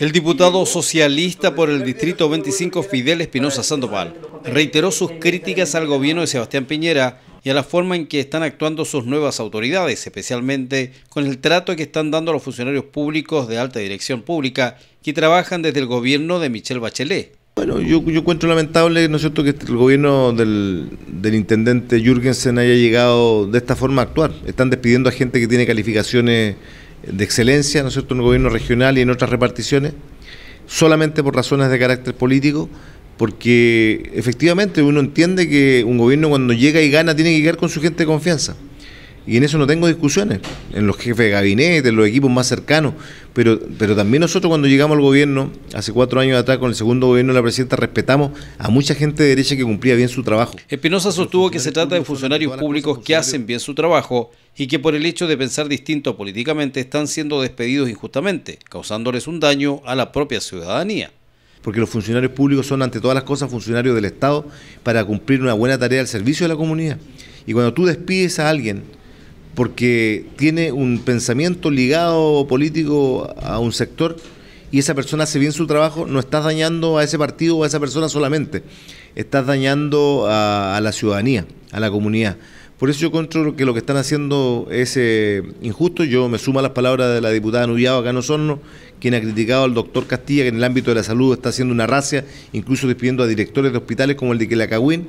El diputado socialista por el Distrito 25, Fidel Espinosa Sandoval, reiteró sus críticas al gobierno de Sebastián Piñera y a la forma en que están actuando sus nuevas autoridades, especialmente con el trato que están dando a los funcionarios públicos de alta dirección pública que trabajan desde el gobierno de Michelle Bachelet. Bueno, yo, encuentro lamentable, ¿no es cierto?, que el gobierno del intendente Jürgensen haya llegado de esta forma a actuar. Están despidiendo a gente que tiene calificaciones de excelencia, ¿no cierto?, en el gobierno regional y en otras reparticiones, solamente por razones de carácter político, porque efectivamente uno entiende que un gobierno cuando llega y gana tiene que llegar con su gente de confianza y en eso no tengo discusiones, en los jefes de gabinete, en los equipos más cercanos, pero, pero también nosotros cuando llegamos al gobierno, hace cuatro años atrás, con el segundo gobierno de la presidenta, respetamos a mucha gente de derecha que cumplía bien su trabajo. Espinosa sostuvo que se trata de funcionarios públicos que hacen bien su trabajo y que por el hecho de pensar distinto políticamente están siendo despedidos injustamente, causándoles un daño a la propia ciudadanía porque los funcionarios públicos son ante todas las cosas funcionarios del Estado para cumplir una buena tarea al servicio de la comunidad. Y cuando tú despides a alguien porque tiene un pensamiento ligado político a un sector y esa persona hace bien su trabajo, no estás dañando a ese partido o a esa persona solamente, estás dañando a, la ciudadanía, a la comunidad. Por eso yo controlo que lo que están haciendo es eh, injusto. Yo me sumo a las palabras de la diputada Nubiado acá en Osorno, quien ha criticado al doctor Castilla, que en el ámbito de la salud está haciendo una racia, incluso despidiendo a directores de hospitales como el de Quilacagüín.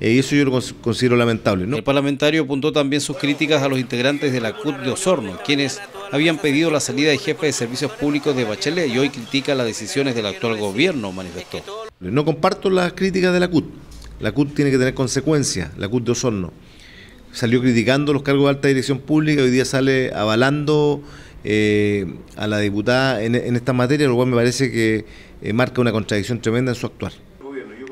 Eh, y eso yo lo considero lamentable. El parlamentario apuntó también sus críticas a los integrantes de la CUT de Osorno, quienes habían pedido la salida de jefe de servicios públicos de Bachelet y hoy critica las decisiones del actual gobierno, manifestó. No comparto las críticas de la CUT. La CUT tiene que tener consecuencias, la CUT de Osorno. Salió criticando los cargos de alta dirección pública, hoy día sale avalando eh, a la diputada en, esta materia, lo cual me parece que eh, marca una contradicción tremenda en su actuar.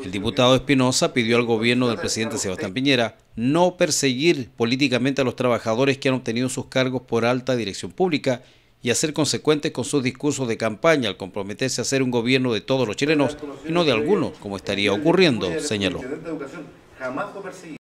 El diputado Espinosa pidió al gobierno del presidente Sebastián Piñera no perseguir políticamente a los trabajadores que han obtenido sus cargos por alta dirección pública y a ser consecuentes con sus discursos de campaña al comprometerse a ser un gobierno de todos los chilenos y no de algunos, como estaría ocurriendo, señaló.